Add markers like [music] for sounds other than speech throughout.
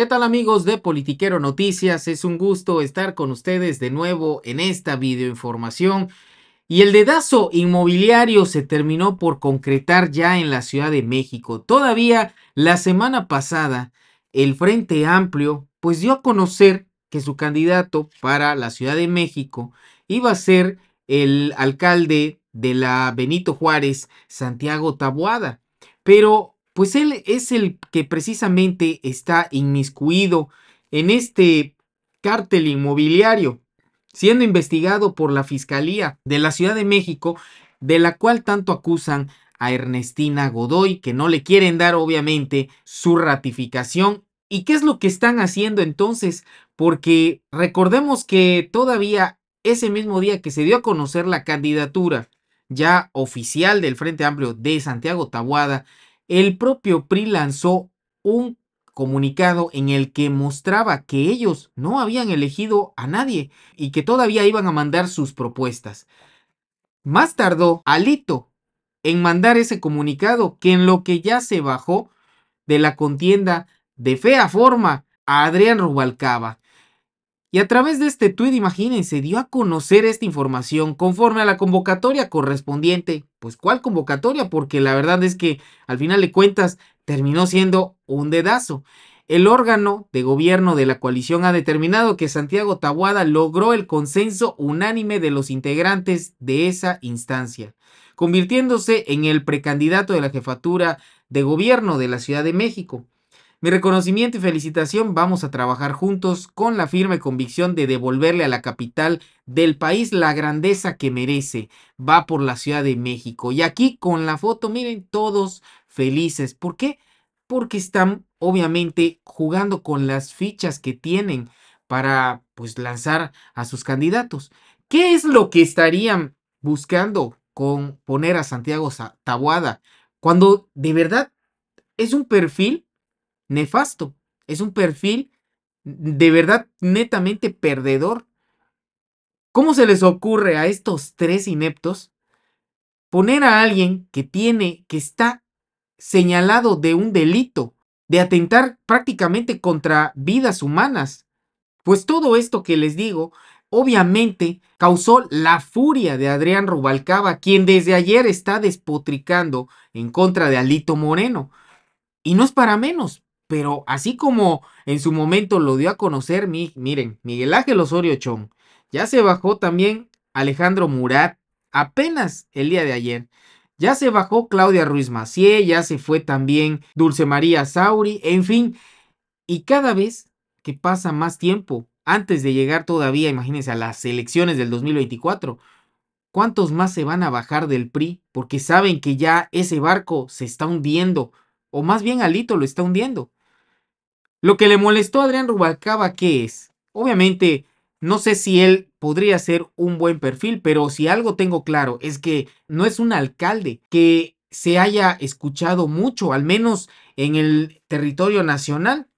¿Qué tal amigos de Politiquero Noticias? Es un gusto estar con ustedes de nuevo en esta videoinformación. Y el dedazo inmobiliario se terminó por concretar ya en la Ciudad de México. Todavía la semana pasada, el Frente Amplio pues dio a conocer que su candidato para la Ciudad de México iba a ser el alcalde de la Benito Juárez, Santiago Taboada. Pero pues él es el que precisamente está inmiscuido en este cártel inmobiliario, siendo investigado por la Fiscalía de la Ciudad de México, de la cual tanto acusan a Ernestina Godoy, que no le quieren dar obviamente su ratificación. ¿Y qué es lo que están haciendo entonces? Porque recordemos que todavía ese mismo día que se dio a conocer la candidatura ya oficial del Frente Amplio de Santiago Tabuada, el propio PRI lanzó un comunicado en el que mostraba que ellos no habían elegido a nadie y que todavía iban a mandar sus propuestas. Más tardó Alito en mandar ese comunicado que en lo que ya se bajó de la contienda de fea forma a Adrián Rubalcaba. Y a través de este tuit, imagínense, dio a conocer esta información conforme a la convocatoria correspondiente. Pues, ¿cuál convocatoria? Porque la verdad es que, al final de cuentas, terminó siendo un dedazo. El órgano de gobierno de la coalición ha determinado que Santiago Tahuada logró el consenso unánime de los integrantes de esa instancia, convirtiéndose en el precandidato de la jefatura de gobierno de la Ciudad de México. Mi reconocimiento y felicitación, vamos a trabajar juntos con la firme convicción de devolverle a la capital del país la grandeza que merece. Va por la Ciudad de México. Y aquí con la foto, miren, todos felices. ¿Por qué? Porque están obviamente jugando con las fichas que tienen para pues lanzar a sus candidatos. ¿Qué es lo que estarían buscando con poner a Santiago Taboada Cuando de verdad es un perfil nefasto. Es un perfil de verdad netamente perdedor. ¿Cómo se les ocurre a estos tres ineptos poner a alguien que tiene, que está señalado de un delito, de atentar prácticamente contra vidas humanas? Pues todo esto que les digo, obviamente causó la furia de Adrián Rubalcaba, quien desde ayer está despotricando en contra de Alito Moreno. Y no es para menos, pero así como en su momento lo dio a conocer, miren, Miguel Ángel Osorio Chong, ya se bajó también Alejandro Murat apenas el día de ayer. Ya se bajó Claudia Ruiz Macié, ya se fue también Dulce María Sauri, en fin. Y cada vez que pasa más tiempo, antes de llegar todavía, imagínense, a las elecciones del 2024, ¿cuántos más se van a bajar del PRI? Porque saben que ya ese barco se está hundiendo, o más bien Alito lo está hundiendo. Lo que le molestó a Adrián Rubalcaba, ¿qué es? Obviamente, no sé si él podría ser un buen perfil, pero si algo tengo claro es que no es un alcalde que se haya escuchado mucho, al menos en el territorio nacional,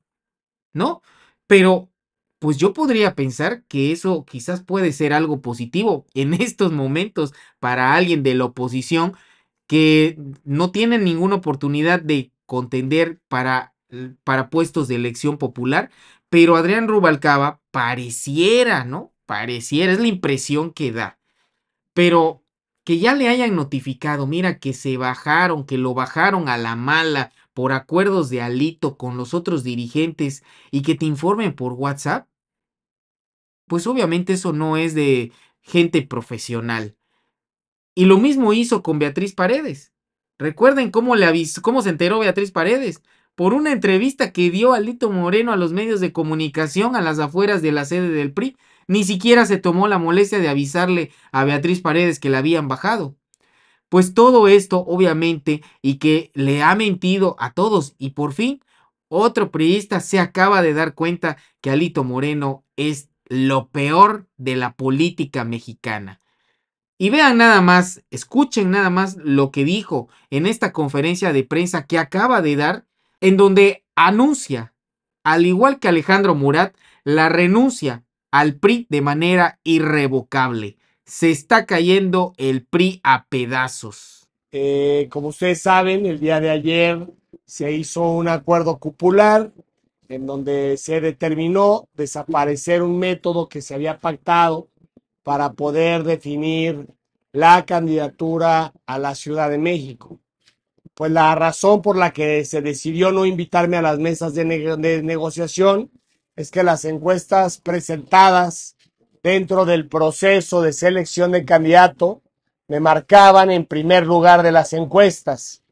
¿no? Pero pues yo podría pensar que eso quizás puede ser algo positivo [laughs] en estos momentos para alguien de la oposición que no tiene ninguna oportunidad de contender para para puestos de elección popular, pero Adrián Rubalcaba pareciera, ¿no? Pareciera, es la impresión que da. Pero que ya le hayan notificado, mira, que se bajaron, que lo bajaron a la mala por acuerdos de alito con los otros dirigentes y que te informen por WhatsApp, pues obviamente eso no es de gente profesional. Y lo mismo hizo con Beatriz Paredes. Recuerden cómo, le cómo se enteró Beatriz Paredes por una entrevista que dio Alito Moreno a los medios de comunicación a las afueras de la sede del PRI, ni siquiera se tomó la molestia de avisarle a Beatriz Paredes que la habían bajado. Pues todo esto, obviamente, y que le ha mentido a todos, y por fin, otro priista se acaba de dar cuenta que Alito Moreno es lo peor de la política mexicana. Y vean nada más, escuchen nada más lo que dijo en esta conferencia de prensa que acaba de dar en donde anuncia, al igual que Alejandro Murat, la renuncia al PRI de manera irrevocable. Se está cayendo el PRI a pedazos. Eh, como ustedes saben, el día de ayer se hizo un acuerdo cupular en donde se determinó desaparecer un método que se había pactado para poder definir la candidatura a la Ciudad de México pues la razón por la que se decidió no invitarme a las mesas de, negociación es que las encuestas presentadas dentro del proceso de selección de candidato me marcaban en primer lugar de las encuestas.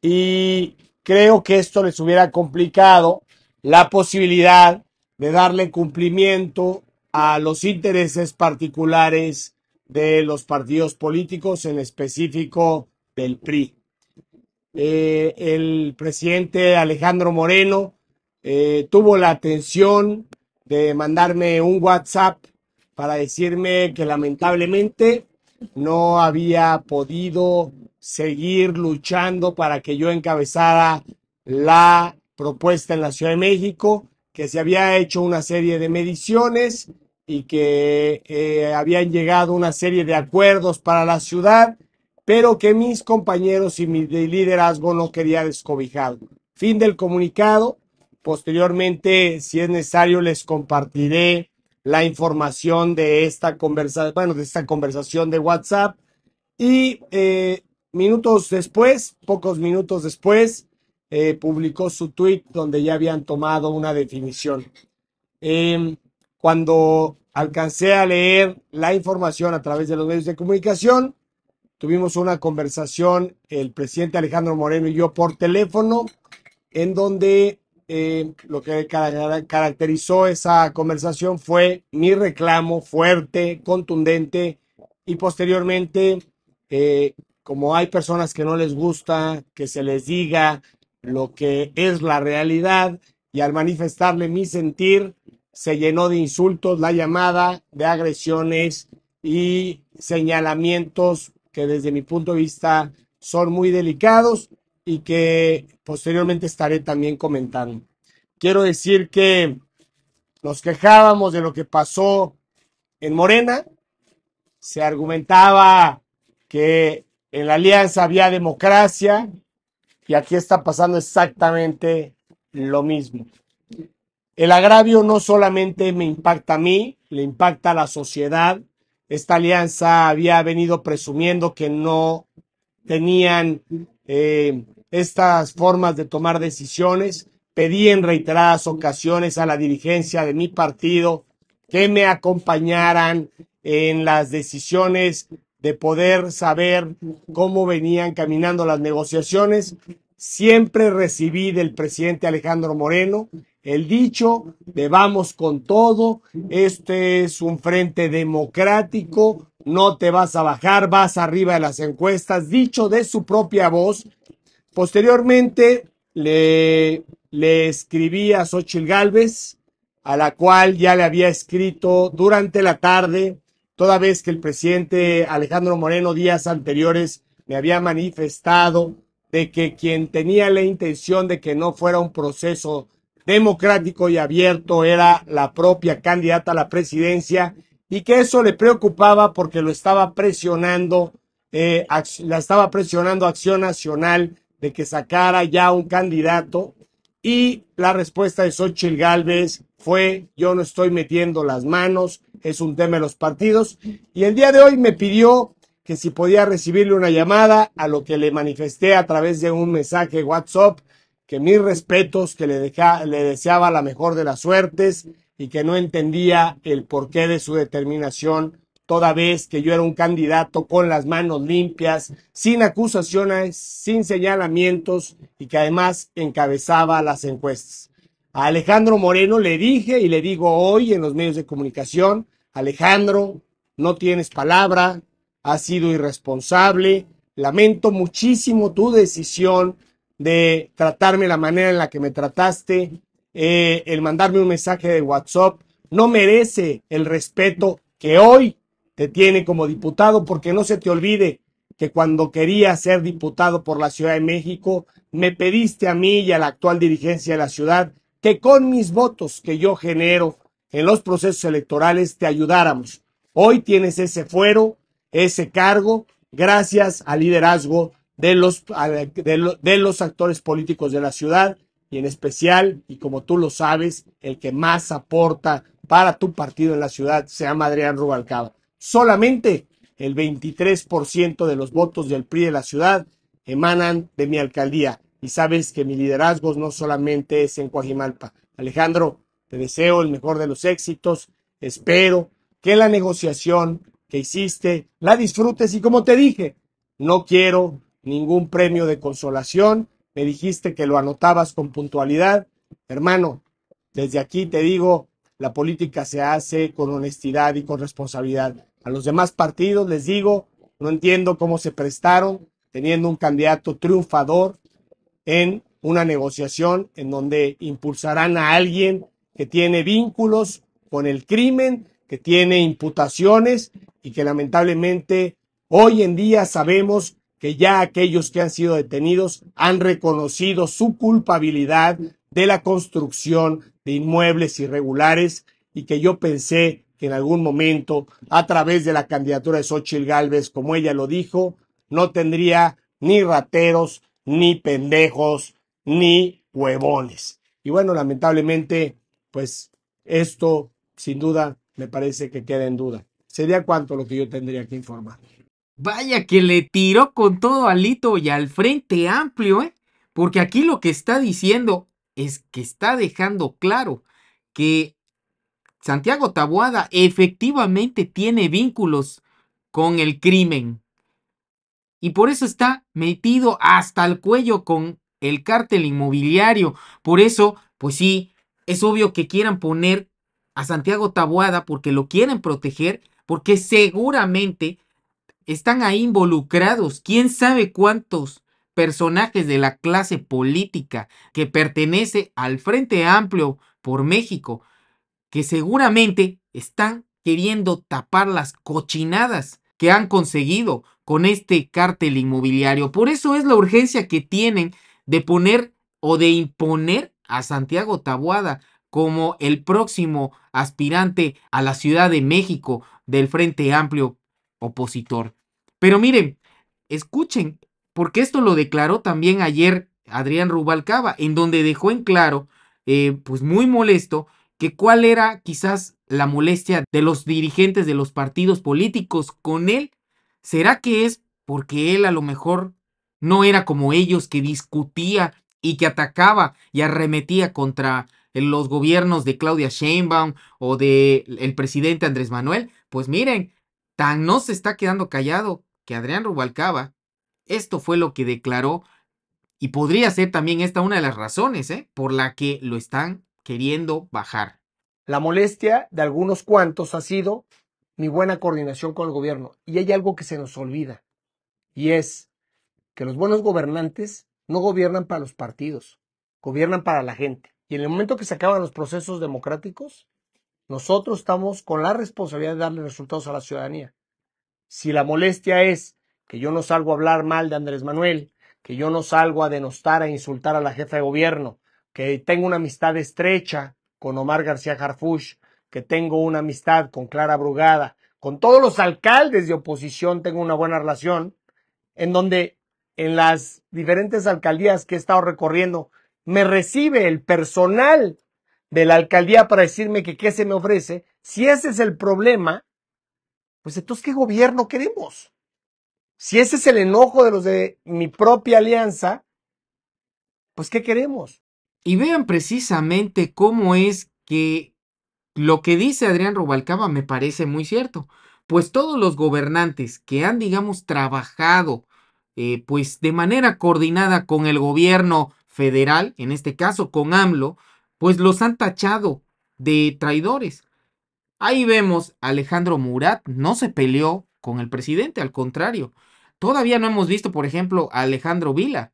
Y creo que esto les hubiera complicado la posibilidad de darle cumplimiento a los intereses particulares de los partidos políticos, en específico del PRI. Eh, el presidente Alejandro Moreno eh, tuvo la atención de mandarme un WhatsApp para decirme que lamentablemente no había podido seguir luchando para que yo encabezara la propuesta en la Ciudad de México, que se había hecho una serie de mediciones y que eh, habían llegado una serie de acuerdos para la ciudad pero que mis compañeros y mi liderazgo no quería descobijar. Fin del comunicado. Posteriormente, si es necesario, les compartiré la información de esta conversación, bueno, de esta conversación de WhatsApp. Y eh, minutos después, pocos minutos después, eh, publicó su tweet donde ya habían tomado una definición. Em, cuando alcancé a leer la información a través de los medios de comunicación, tuvimos una conversación, el presidente Alejandro Moreno y yo, por teléfono, en donde eh, lo que caracterizó esa conversación fue mi reclamo fuerte, contundente y posteriormente, eh, como hay personas que no les gusta que se les diga lo que es la realidad y al manifestarle mi sentir, se llenó de insultos la llamada, de agresiones y señalamientos que desde mi punto de vista son muy delicados y que posteriormente estaré también comentando. Quiero decir que nos quejábamos de lo que pasó en Morena, se argumentaba que en la alianza había democracia y aquí está pasando exactamente lo mismo. El agravio no solamente me impacta a mí, le impacta a la sociedad, esta alianza había venido presumiendo que no tenían eh, estas formas de tomar decisiones. Pedí en reiteradas ocasiones a la dirigencia de mi partido que me acompañaran en las decisiones de poder saber cómo venían caminando las negociaciones. Siempre recibí del presidente Alejandro Moreno el dicho de vamos con todo, este es un frente democrático, no te vas a bajar, vas arriba de las encuestas, dicho de su propia voz. Posteriormente le, le escribí a Xochitl Gálvez, a la cual ya le había escrito durante la tarde, toda vez que el presidente Alejandro Moreno días anteriores me había manifestado de que quien tenía la intención de que no fuera un proceso democrático y abierto era la propia candidata a la presidencia y que eso le preocupaba porque lo estaba presionando, eh, la estaba presionando Acción Nacional de que sacara ya un candidato y la respuesta de Xochitl Galvez fue yo no estoy metiendo las manos, es un tema de los partidos y el día de hoy me pidió que si podía recibirle una llamada a lo que le manifesté a través de un mensaje WhatsApp que mis respetos, que le, deseaba la mejor de las suertes y que no entendía el porqué de su determinación, toda vez que yo era un candidato con las manos limpias, sin acusaciones, sin señalamientos y que además encabezaba las encuestas. A Alejandro Moreno le dije y le digo hoy en los medios de comunicación, Alejandro, no tienes palabra, has sido irresponsable, lamento muchísimo tu decisión de tratarme la manera en la que me trataste, eh, el mandarme un mensaje de WhatsApp, no merece el respeto que hoy te tiene como diputado, porque no se te olvide que cuando quería ser diputado por la Ciudad de México, me pediste a mí y a la actual dirigencia de la ciudad que con mis votos que yo genero en los procesos electorales te ayudáramos. Hoy tienes ese fuero, ese cargo, gracias al liderazgo de los, de, los actores políticos de la ciudad y en especial, y como tú lo sabes, el que más aporta para tu partido en la ciudad se llama Adrián Rubalcaba. Solamente el 23% de los votos del PRI de la ciudad emanan de mi alcaldía. Y sabes que mi liderazgo no solamente es en Coajimalpa. Alejandro, te deseo el mejor de los éxitos. Espero que la negociación que hiciste la disfrutes. Y como te dije, no quiero ningún premio de consolación, me dijiste que lo anotabas con puntualidad. Hermano, desde aquí te digo, la política se hace con honestidad y con responsabilidad. A los demás partidos les digo, no entiendo cómo se prestaron teniendo un candidato triunfador en una negociación en donde impulsarán a alguien que tiene vínculos con el crimen, que tiene imputaciones y que lamentablemente hoy en día sabemos que ya aquellos que han sido detenidos han reconocido su culpabilidad de la construcción de inmuebles irregulares y que yo pensé que en algún momento, a través de la candidatura de Xochitl Gálvez, como ella lo dijo, no tendría ni rateros, ni pendejos, ni huevones. Y bueno, lamentablemente, pues esto, sin duda, me parece que queda en duda. Sería cuánto lo que yo tendría que informar. Vaya que le tiró con todo alito y al frente amplio, ¿eh? Porque aquí lo que está diciendo es que está dejando claro que Santiago Taboada efectivamente tiene vínculos con el crimen. Y por eso está metido hasta el cuello con el cártel inmobiliario. Por eso, pues sí, es obvio que quieran poner a Santiago Taboada porque lo quieren proteger, porque seguramente están ahí involucrados. ¿Quién sabe cuántos personajes de la clase política que pertenece al Frente Amplio por México, que seguramente están queriendo tapar las cochinadas que han conseguido con este cártel inmobiliario? Por eso es la urgencia que tienen de poner o de imponer a Santiago Tabuada como el próximo aspirante a la Ciudad de México del Frente Amplio opositor. Pero miren, escuchen, porque esto lo declaró también ayer Adrián Rubalcaba, en donde dejó en claro, eh, pues muy molesto, que cuál era quizás la molestia de los dirigentes de los partidos políticos con él. ¿Será que es porque él a lo mejor no era como ellos que discutía y que atacaba y arremetía contra los gobiernos de Claudia Sheinbaum o de el presidente Andrés Manuel? Pues miren, no se está quedando callado que Adrián Rubalcaba, esto fue lo que declaró y podría ser también esta una de las razones ¿eh? por la que lo están queriendo bajar. La molestia de algunos cuantos ha sido mi buena coordinación con el gobierno y hay algo que se nos olvida y es que los buenos gobernantes no gobiernan para los partidos, gobiernan para la gente. Y en el momento que se acaban los procesos democráticos, nosotros estamos con la responsabilidad de darle resultados a la ciudadanía. Si la molestia es que yo no salgo a hablar mal de Andrés Manuel, que yo no salgo a denostar, a insultar a la jefa de gobierno, que tengo una amistad estrecha con Omar García Harfuch, que tengo una amistad con Clara Brugada, con todos los alcaldes de oposición tengo una buena relación, en donde en las diferentes alcaldías que he estado recorriendo me recibe el personal de la alcaldía para decirme que qué se me ofrece, si ese es el problema, pues entonces, ¿qué gobierno queremos? Si ese es el enojo de los de mi propia alianza, pues, ¿qué queremos? Y vean precisamente cómo es que lo que dice Adrián Rubalcaba me parece muy cierto, pues todos los gobernantes que han, digamos, trabajado eh, pues de manera coordinada con el gobierno federal, en este caso con AMLO, pues los han tachado de traidores. Ahí vemos, Alejandro Murat no se peleó con el presidente, al contrario. Todavía no hemos visto, por ejemplo, a Alejandro Vila,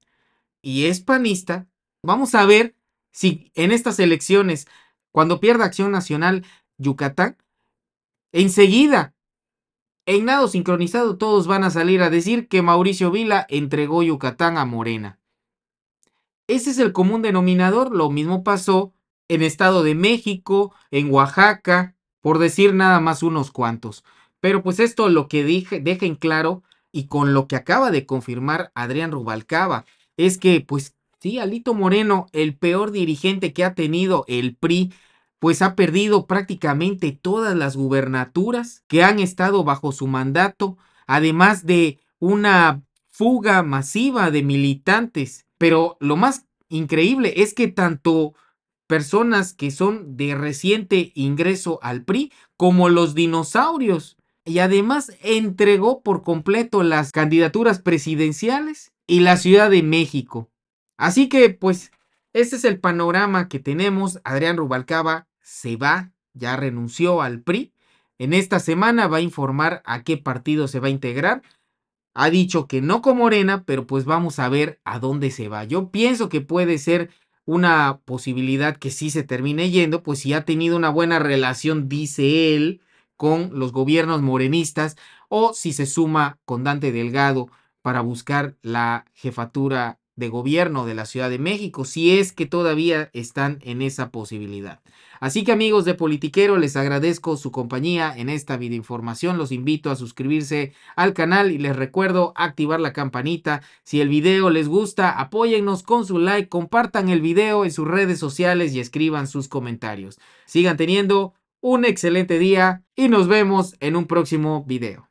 y es panista. Vamos a ver si en estas elecciones, cuando pierda Acción Nacional Yucatán, enseguida, en nado sincronizado, todos van a salir a decir que Mauricio Vila entregó Yucatán a Morena. Ese es el común denominador. Lo mismo pasó en Estado de México, en Oaxaca, por decir nada más unos cuantos. Pero pues esto lo que dije, claro y con lo que acaba de confirmar Adrián Rubalcaba es que pues sí, Alito Moreno, el peor dirigente que ha tenido el PRI, pues ha perdido prácticamente todas las gubernaturas que han estado bajo su mandato, además de una fuga masiva de militantes. Pero lo más increíble es que tanto personas que son de reciente ingreso al PRI, como los dinosaurios, y además entregó por completo las candidaturas presidenciales y la Ciudad de México. Así que, pues, este es el panorama que tenemos. Adrián Rubalcaba se va, ya renunció al PRI. En esta semana va a informar a qué partido se va a integrar. Ha dicho que no con Morena, pero pues vamos a ver a dónde se va. Yo pienso que puede ser una posibilidad que sí se termine yendo, pues si ha tenido una buena relación, dice él, con los gobiernos morenistas, o si se suma con Dante Delgado para buscar la jefatura de gobierno de la Ciudad de México, si es que todavía están en esa posibilidad. Así que amigos de Politiquero, les agradezco su compañía en esta videoinformación, los invito a suscribirse al canal y les recuerdo activar la campanita. Si el video les gusta, apóyennos con su like, compartan el video en sus redes sociales y escriban sus comentarios. Sigan teniendo un excelente día y nos vemos en un próximo video.